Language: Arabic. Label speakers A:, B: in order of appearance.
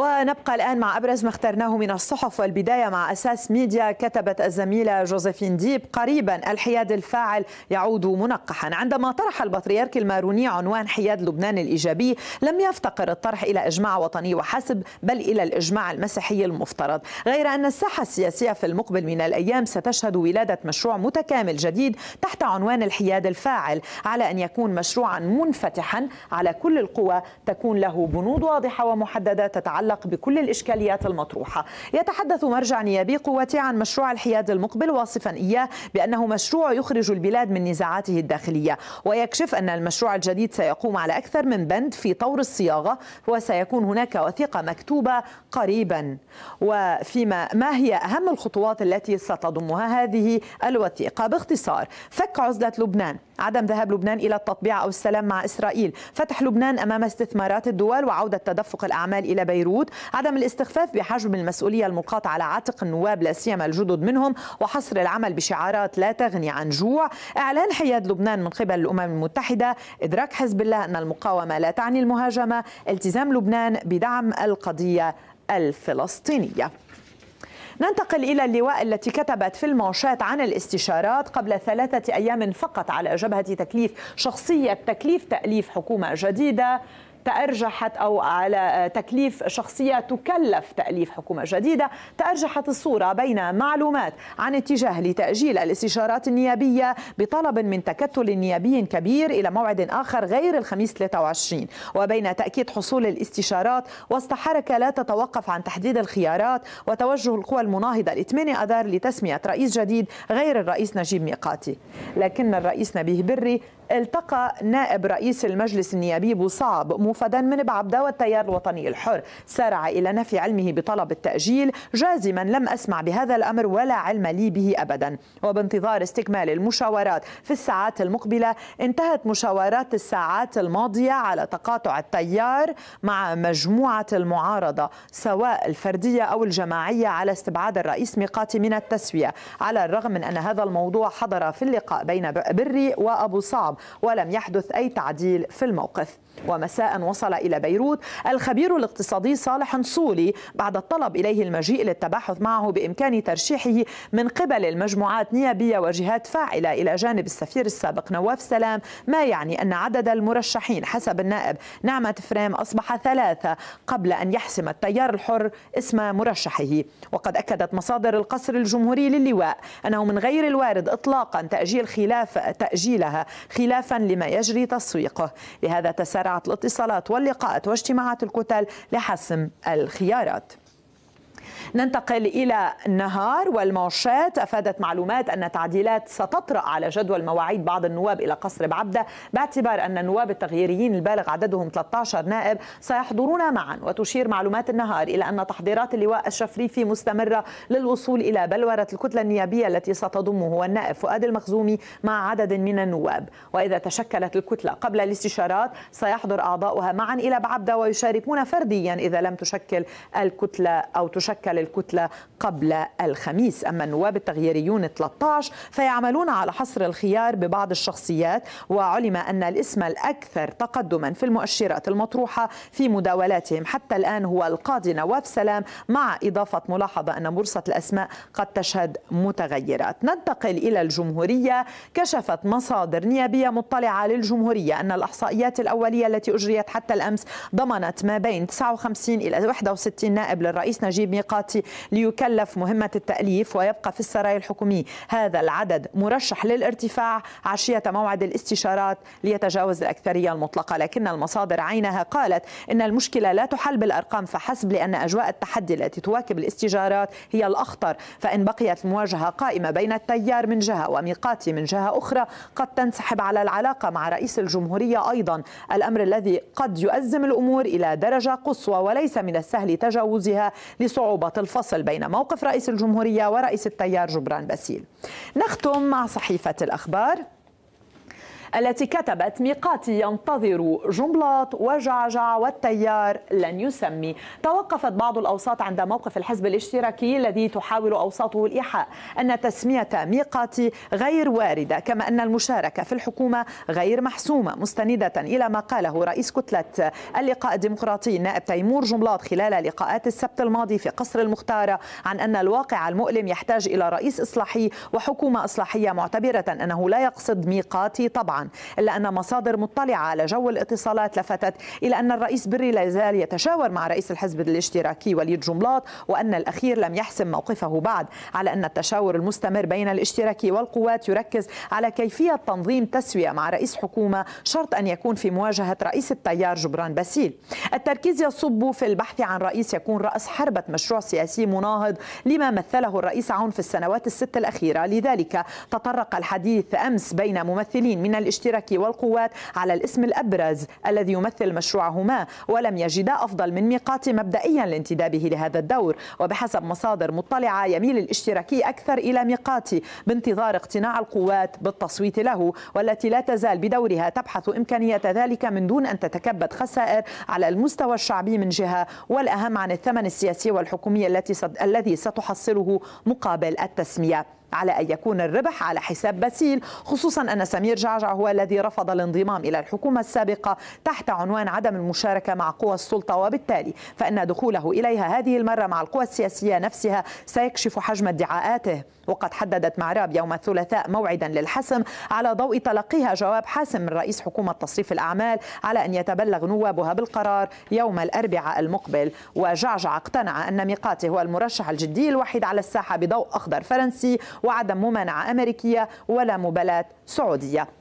A: ونبقى الآن مع أبرز ما اخترناه من الصحف والبداية مع أساس ميديا كتبت الزميلة جوزيفين ديب قريبا الحياد الفاعل يعود منقحا عندما طرح البطريرك الماروني عنوان حياد لبنان الإيجابي لم يفتقر الطرح إلى إجماع وطني وحسب بل إلى الإجماع المسيحي المفترض غير أن الساحة السياسية في المقبل من الأيام ستشهد ولادة مشروع متكامل جديد تحت عنوان الحياد الفاعل على أن يكون مشروعا منفتحا على كل القوى تكون له بنود واضحة ومحددة تتعلق يتعلق بكل الإشكاليات المطروحة يتحدث مرجع نيابي قوتي عن مشروع الحياد المقبل واصفا إياه بأنه مشروع يخرج البلاد من نزاعاته الداخلية ويكشف أن المشروع الجديد سيقوم على أكثر من بند في طور الصياغة وسيكون هناك وثيقة مكتوبة قريبا وفيما ما هي أهم الخطوات التي ستضمها هذه الوثيقة باختصار فك عزلة لبنان عدم ذهاب لبنان إلى التطبيع أو السلام مع إسرائيل فتح لبنان أمام استثمارات الدول وعودة تدفق الأعمال إلى بيروت عدم الاستخفاف بحجم المسؤولية الملقاة على عاتق النواب لا سيما الجدد منهم وحصر العمل بشعارات لا تغني عن جوع إعلان حياد لبنان من قبل الأمم المتحدة إدراك حزب الله أن المقاومة لا تعني المهاجمة التزام لبنان بدعم القضية الفلسطينية ننتقل إلى اللواء التي كتبت في المانشات عن الاستشارات قبل ثلاثة أيام فقط على جبهة تكليف شخصية تكليف تأليف حكومة جديدة تأرجحت أو على تكليف شخصية تكلف تأليف حكومة جديدة تأرجحت الصورة بين معلومات عن اتجاه لتأجيل الاستشارات النيابية بطلب من تكتل نيابي كبير إلى موعد آخر غير الخميس 23 وبين تأكيد حصول الاستشارات وسط حركة لا تتوقف عن تحديد الخيارات وتوجه القوى المناهضة 8 أذار لتسمية رئيس جديد غير الرئيس نجيب ميقاتي لكن الرئيس نبيه بري التقى نائب رئيس المجلس النيابي بوصعب موفدا من بعبدة والتيار الوطني الحر سارع إلى نفي علمه بطلب التأجيل جازما لم أسمع بهذا الأمر ولا علم لي به أبدا وبانتظار استكمال المشاورات في الساعات المقبلة انتهت مشاورات الساعات الماضية على تقاطع التيار مع مجموعة المعارضة سواء الفردية أو الجماعية على استبعاد الرئيس ميقاتي من التسوية على الرغم من أن هذا الموضوع حضر في اللقاء بين بري وأبو صعب ولم يحدث أي تعديل في الموقف ومساء وصل إلى بيروت الخبير الاقتصادي صالح نصولي بعد الطلب إليه المجيء للتباحث معه بإمكان ترشيحه من قبل المجموعات نيابية وجهات فاعلة إلى جانب السفير السابق نواف سلام ما يعني أن عدد المرشحين حسب النائب نعمة فريم أصبح ثلاثة قبل أن يحسم التيار الحر اسم مرشحه وقد أكدت مصادر القصر الجمهوري للواء أنه من غير الوارد إطلاقا تأجيل خلاف تأجيلها خلاف خلافا لما يجري تسويقه لهذا تسارعت الاتصالات واللقاءات واجتماعات الكتل لحسم الخيارات ننتقل إلى النهار والمانشات أفادت معلومات أن تعديلات ستطرأ على جدول مواعيد بعض النواب إلى قصر بعبدة باعتبار أن النواب التغييريين البالغ عددهم 13 نائب سيحضرون معا وتشير معلومات النهار إلى أن تحضيرات اللواء الشفريفي مستمرة للوصول إلى بلورة الكتلة النيابية التي ستضمه النائب فؤاد المخزومي مع عدد من النواب وإذا تشكلت الكتلة قبل الاستشارات سيحضر أعضاؤها معا إلى بعبدة ويشاركون فرديا إذا لم تشكل الكتلة أو تشكل الكتلة قبل الخميس أما النواب التغييريون 13 فيعملون على حصر الخيار ببعض الشخصيات وعلم أن الاسم الأكثر تقدما في المؤشرات المطروحة في مداولاتهم حتى الآن هو القاضي نواف سلام مع إضافة ملاحظة أن بورصة الأسماء قد تشهد متغيرات ننتقل إلى الجمهورية كشفت مصادر نيابية مطلعة للجمهورية أن الأحصائيات الأولية التي أجريت حتى الأمس ضمنت ما بين 59 إلى 61 نائب للرئيس نجيب ميقات الرابطي ليكلف مهمة التأليف ويبقى في السرايا الحكومية هذا العدد مرشح للارتفاع عشية موعد الاستشارات ليتجاوز الأكثرية المطلقة لكن المصادر عينها قالت إن المشكلة لا تحل بالأرقام فحسب لأن أجواء التحدي التي تواكب الاستجارات هي الأخطر فإن بقيت المواجهة قائمة بين التيار من جهة وميقاتي من جهة أخرى قد تنسحب على العلاقة مع رئيس الجمهورية أيضا الأمر الذي قد يؤزم الأمور إلى درجة قصوى وليس من السهل تجاوزها لصعوبة نقاط الفصل بين موقف رئيس الجمهورية ورئيس التيار جبران باسيل نختم مع صحيفة الأخبار التي كتبت ميقاتي ينتظر جنبلاط وجعجع والتيار لن يسمي توقفت بعض الأوساط عند موقف الحزب الاشتراكي الذي تحاول أوساطه الإيحاء أن تسمية ميقاتي غير واردة كما أن المشاركة في الحكومة غير محسومة مستندة إلى ما قاله رئيس كتلة اللقاء الديمقراطي النائب تيمور جملاط خلال لقاءات السبت الماضي في قصر المختارة عن أن الواقع المؤلم يحتاج إلى رئيس إصلاحي وحكومة إصلاحية معتبرة أنه لا يقصد ميقاتي طبعا إلا أن مصادر مطلعة على جو الاتصالات لفتت إلى أن الرئيس بري لا يزال يتشاور مع رئيس الحزب الاشتراكي وليد جملاط وأن الأخير لم يحسم موقفه بعد على أن التشاور المستمر بين الاشتراكي والقوات يركز على كيفية تنظيم تسوية مع رئيس حكومة شرط أن يكون في مواجهة رئيس التيار جبران باسيل التركيز يصب في البحث عن رئيس يكون رأس حربة مشروع سياسي مناهض لما مثله الرئيس عون في السنوات الست الأخيرة لذلك تطرق الحديث أمس بين ممثلين من الاشتراكي والقوات على الاسم الأبرز الذي يمثل مشروعهما ولم يجدا أفضل من ميقات مبدئيا لانتدابه لهذا الدور وبحسب مصادر مطلعة يميل الاشتراكي أكثر إلى ميقات بانتظار اقتناع القوات بالتصويت له والتي لا تزال بدورها تبحث إمكانية ذلك من دون أن تتكبد خسائر على المستوى الشعبي من جهة والأهم عن الثمن السياسي والحكومي التي الذي ستحصله مقابل التسمية على أن يكون الربح على حساب باسيل خصوصا أن سمير جعجع هو الذي رفض الانضمام إلى الحكومة السابقة تحت عنوان عدم المشاركة مع قوى السلطة وبالتالي فإن دخوله إليها هذه المرة مع القوى السياسية نفسها سيكشف حجم ادعاءاته وقد حددت معراب يوم الثلاثاء موعدا للحسم على ضوء تلقيها جواب حاسم من رئيس حكومة تصريف الأعمال على أن يتبلغ نوابها بالقرار يوم الأربعاء المقبل وجعجع اقتنع أن ميقاتي هو المرشح الجدي الوحيد على الساحة بضوء أخضر فرنسي وعدم ممانعة أمريكية ولا مبالاة سعودية